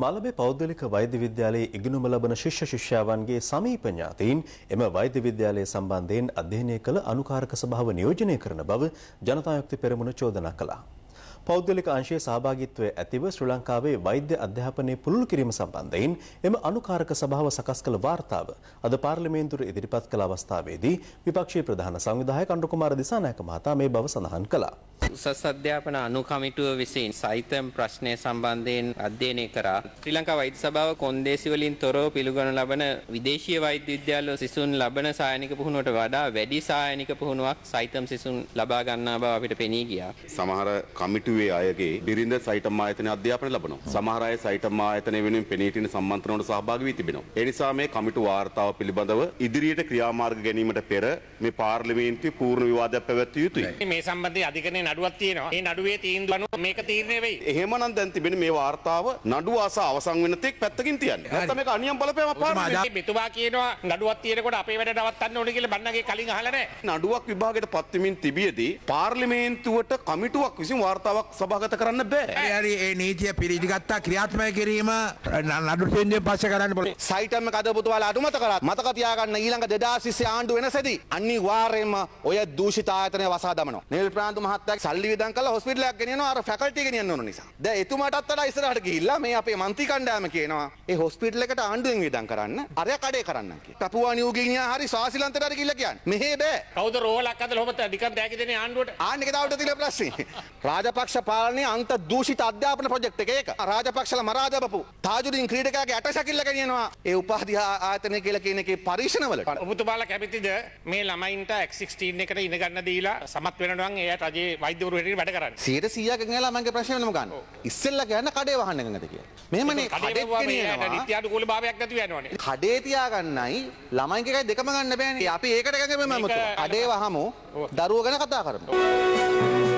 මලබේ පෞද්ගලික වෛද්‍ය විද්‍යාලයේ ඉගෙනුම ලබන ශිෂ්‍ය ශිෂ්‍යාවන්ගේ සමීප ඥාතීන් එම වෛද්‍ය විද්‍යාලය සම්බන්ධයෙන් අධ්‍යයනය කළ අනුකාරක සභාව නියෝජනය කරන බව ජනතායුක්ති පෙරමුණ චෝදනා කළා. පෞද්ගලික අංශයේ සහභාගීත්වය ඇතිව ශ්‍රී ලංකාවේ වෛද්‍ය අධ්‍යාපනය පුළුල් කිරීම සම්බන්ධයෙන් එම අනුකාරක සභාව සකස් කළ වාර්තාව අද පාර්ලිමේන්තුවට ඉදිරිපත් කළ අවස්ථාවේදී විපක්ෂයේ ප්‍රධාන සංවිධායක අනුර කුමාර දිසානායක මහතා මේ බව සඳහන් කළා. උසස් අධ්‍යාපන අනුකමිටුව විසින් සයිතම් ප්‍රශ්නය සම්බන්ධයෙන් අධ්‍යයනය කරා ශ්‍රී ලංකා වෛද්‍ය සභාව කොන්දේසි වලින් තොරව පිළිගනු ලබන විදේශීය වෛද්‍ය විද්‍යාලවල සිසුන් ලබන සායනික පුහුණුවට වඩා වැඩි සායනික පුහුණුවක් සයිතම් සිසුන් ලබා ගන්නා බව අපිට පෙනී ගියා. සමහර කමිටුවේ අයගේ බිරිඳ සයිතම් ආයතනයේ අධ්‍යාපනය ලබනවා. සමහර අය සයිතම් ආයතනය වෙනුවෙන් පෙනී සිටින සම්මන්ත්‍රණ වලට සහභාගී වී තිබෙනවා. ඒ නිසා මේ කමිටු වාර්තාව පිළිබඳව ඉදිරියට ක්‍රියාමාර්ග ගැනීමට පෙර මේ පාර්ලිමේන්තුවේ පූර්ණ විවාදයක් පැවැත්විය යුතුයි. මේ සම්බන්ධයෙන් අධිකරණයේ නඩු නඩුවක් තියෙනවා. ඒ නඩුවේ තීන්දුව අනුව මේක තීරණය වෙයි. එහෙමනම් දැන් තිබෙන මේ වාර්තාව නඩුව ආස අවසන් වෙන තෙක් පැත්තකින් තියන්න. නැත්නම් මේක අනියම් බලපෑමක් පාර්ලිමේන්තුවේ මෙතුමා කියනවා නඩුවක් තියෙනකොට අපේ වැඩ නවත්තන්න ඕනේ කියලා බන්නගේ කලින් අහලා නැහැ. නඩුවක් විභාගයට පත් වෙමින් තිබියදී පාර්ලිමේන්තුවට කමිටුවක් විසින් වාර්තාවක් සභාගත කරන්න බෑ. හරි ඒ නීතිය පිළිගත්තා ක්‍රියාත්මක කිරීම නඩු තීන්දුවෙන් පස්සේ කරන්න බලන්න. සයිටම් එක අද ඔබතුමාලා අනුමත කරා. මතක තියාගන්න ඊළඟ 2020 ආණ්ඩුව වෙනසදී අනිවාර්යයෙන්ම ඔය දූෂිත ආයතනය වසා දමනවා. නිල් ප්‍රාන්තු මහත්තයා සල්ලි වියදම් කරලා හොස්පිටලයක් ගෙනියනවා අර ෆැකල්ටි ගෙනියන්න ඕන නිසා. දැන් එතුමාටත් වඩා ඉස්සරහට ගිහිල්ලා මේ අපේ മന്ത്രി කණ්ඩායම කියනවා ඒ හොස්පිටල් එකට ආණ්ඩුවෙන් වියදම් කරන්න අරය කඩේ කරන්න කියලා. පපුවා නිව් ගිනියා හරි ස්වාසිලන්තයට හරි ගිහිල්ලා කියන්නේ. මෙහෙ බෑ. කවුද රෝලක් අදලා ඔබට නිකන් දැකි දෙන්නේ ආණ්ඩුවට. ආන්න එක දාවට තියෙන ප්‍රශ්නේ. රාජපක්ෂ පාලනයේ අන්ත දූෂිත අධ්‍යාපන ප්‍රොජෙක්ට් එක ඒක. රාජපක්ෂල මරාදබපු තාජුඩින් ක්‍රීඩකයාගේ ඇටසැකිල්ල ගෙනියනවා. ඒ උපාධි ආයතනය කියලා කියන එකේ පරීක්ෂණවලට. ඔබතුමාලා කැමතිද මේ ළමයින්ට X16 එකට ඉඳ ගන්න දීලා සමත් වෙනවන් එයාට රජයේ වෛද්‍ය වෛද්‍යවරු හැටියට වැඩ කරන්නේ. 100ක් ගෙනලා මගේ ප්‍රශ්නේ වෙනම ගන්න. ඉස්සෙල්ලා කියන්නේ කඩේ වහන්න ගන්නද කියලා. මෙහෙමනේ කඩේ ගෙනියනවා. නිත්‍යානුකූල භාවයක් නැතුව යනවනේ. කඩේ තියාගන්නයි ළමයින්ගේ එකයි දෙකම ගන්න බෑනේ. අපි ඒකට ගන්නේ මම කඩේ වහමු. දරුවෝ ගැන කතා කරමු.